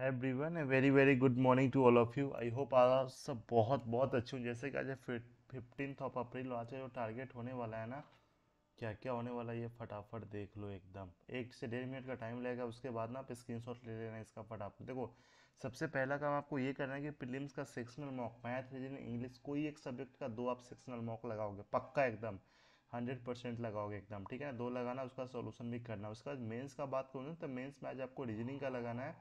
one a very very good morning to all of you I hope आप सब बहुत बहुत अच्छे हूँ जैसे कि आज फिफ्टीन ऑफ अप्रैल आज जो टारगेट होने वाला है ना क्या क्या होने वाला है ये फटाफट देख लो एकदम एक से डेढ़ मिनट का टाइम लगेगा उसके बाद ना आप स्क्रीन शॉट ले लेना इसका फटाफट देखो सबसे पहला काम आपको ये करना है कि प्रीलिम्स का sectional mock math reasoning English कोई एक सब्जेक्ट का दो आप सेक्शनल मॉक लगाओगे पक्का एकदम हंड्रेड परसेंट लगाओगे एकदम ठीक है ना दो लगाना उसका सोल्यूशन भी करना उसके बाद मेन्स का बात करूँ तो मेन्स में आज आपको रीजनिंग का लगाना है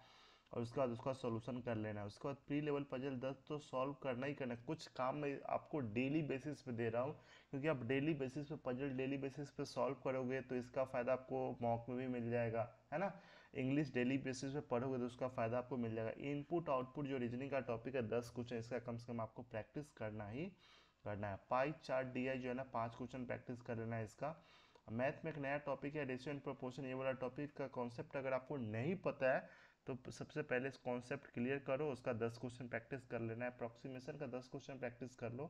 और उसके बाद उसका सोल्यूशन कर लेना है उसके बाद प्री लेवल पजल दस तो सॉल्व करना ही करना है कुछ काम मैं आपको डेली बेसिस पे दे रहा हूँ क्योंकि आप डेली बेसिस पे पजल डेली बेसिस पे सॉल्व करोगे तो इसका फ़ायदा आपको मॉक में भी मिल जाएगा है ना इंग्लिश डेली बेसिस पे पढ़ोगे तो उसका फ़ायदा आपको मिल जाएगा इनपुट आउटपुट जो रीजनिंग का टॉपिक है दस क्वेश्चन इसका कम से कम आपको प्रैक्टिस करना ही करना है पाई चार्ट डी जो है ना पाँच क्वेश्चन प्रैक्टिस कर लेना है इसका मैथ में एक नया टॉपिक है रेशियो एंड प्रोपोर्शन ये वाला टॉपिक का कॉन्सेप्ट अगर आपको नहीं पता है तो सबसे पहले कॉन्सेप्ट क्लियर करो उसका दस क्वेश्चन प्रैक्टिस कर लेना है अप्रॉक्सीमेशन का दस क्वेश्चन प्रैक्टिस कर लो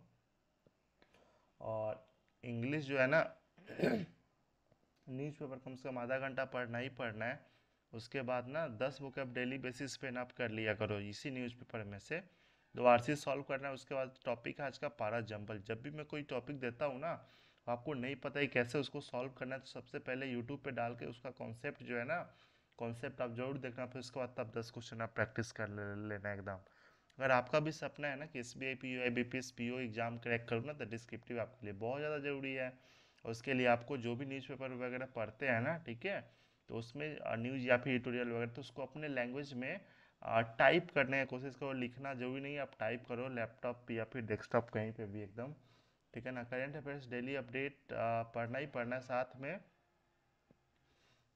और इंग्लिश जो है ना न्यूज़पेपर कम से कम आधा घंटा पढ़ना ही पढ़ना है उसके बाद ना दस बुक आप डेली बेसिस पे ना आप कर लिया करो इसी न्यूज़पेपर में से दो आर सी सॉल्व करना है उसके बाद टॉपिक है आज का पारा जम्पल जब भी मैं कोई टॉपिक देता हूँ ना आपको नहीं पता है कैसे उसको सॉल्व करना है तो सबसे पहले यूट्यूब पर डाल के उसका कॉन्सेप्ट जो है ना कॉन्सेप्ट आप जरूर देखना फिर उसके बाद तब दस क्वेश्चन आप प्रैक्टिस कर ले, लेना एकदम अगर आपका भी सपना है ना कि S B I P U I B P S P O exam crack करो ना तो डिस्क्रिप्टिव आपके लिए बहुत ज़्यादा ज़रूरी है और उसके लिए आपको जो भी न्यूज़पेपर वगैरह पढ़ते हैं ना ठीक है तो उसमें न्यूज़ या फिर एडिटोरियल वगैरह तो उसको अपने लैंग्वेज में टाइप करने की कोशिश करो लिखना जरूरी नहीं आप टाइप करो लैपटॉप या फिर डेस्कटॉप कहीं पे भी एकदम ठीक है ना करेंट अफेयर्स डेली अपडेट पढ़ना ही पढ़ना साथ में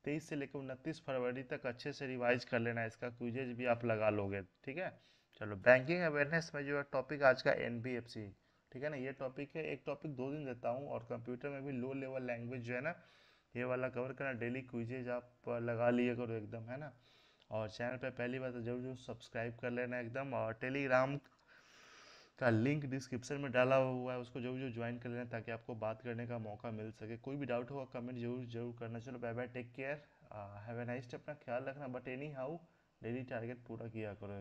तेईस से लेकर उनतीस फरवरी तक अच्छे से रिवाइज कर लेना इसका क्यूजेज भी आप लगा लोगे ठीक है चलो बैंकिंग अवेयरनेस में जो है टॉपिक आज का एन ठीक है ना ये टॉपिक है एक टॉपिक दो दिन देता हूँ और कंप्यूटर में भी लो लेवल लैंग्वेज जो है ना ये वाला कवर करना डेली क्विजेज आप लगा लिए करो एकदम है ना और चैनल पे पहली बार तो जरूर जरूर सब्सक्राइब कर लेना एकदम और टेलीग्राम का लिंक डिस्क्रिप्शन में डाला हुआ है उसको जरूर जरूर ज्वाइन कर लेना ताकि आपको बात करने का मौका मिल सके कोई भी डाउट होगा कमेंट जरूर जरूर करना चलो bye bye take care have a nice अपना ख्याल रखना but anyhow daily target पूरा किया करो